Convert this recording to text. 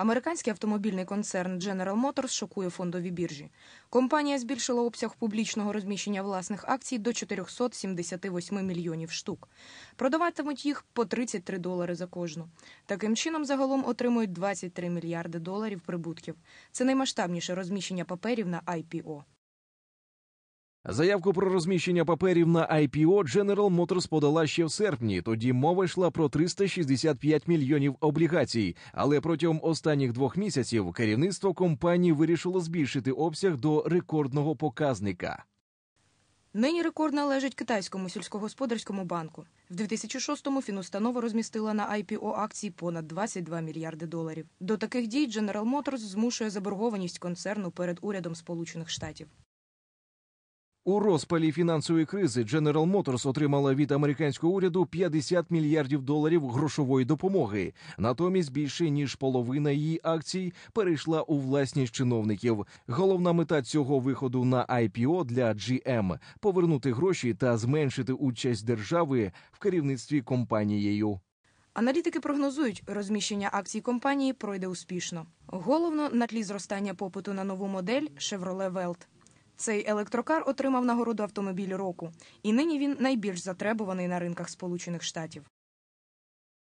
Американський автомобільний концерн General Motors шокує фондові біржі. Компанія збільшила обсяг публічного розміщення власних акцій до 478 мільйонів штук. Продаватимуть їх по 33 долари за кожну. Таким чином, загалом отримують 23 мільярди доларів прибутків. Це наймасштабніше розміщення паперів на IPO. Заявку про розміщення паперів на IPO General Motors подала ще в серпні. Тоді мова йшла про 365 мільйонів облігацій. Але протягом останніх двох місяців керівництво компанії вирішило збільшити обсяг до рекордного показника. Нині рекорд належить китайському сільськогосподарському банку. В 2006-му фінустанова розмістила на IPO акції понад 22 мільярди доларів. До таких дій General Motors змушує заборгованість концерну перед урядом Сполучених Штатів. У розпалі фінансової кризи General Motors отримала від американського уряду 50 мільярдів доларів грошової допомоги. Натомість більше ніж половина її акцій перейшла у власність чиновників. Головна мета цього виходу на IPO для GM ем – повернути гроші та зменшити участь держави в керівництві компанією. Аналітики прогнозують, розміщення акцій компанії пройде успішно. Головно на тлі зростання попиту на нову модель Chevrolet Welt. Цей електрокар отримав нагороду автомобіль року, і нині він найбільш затребуваний на ринках Сполучених Штатів.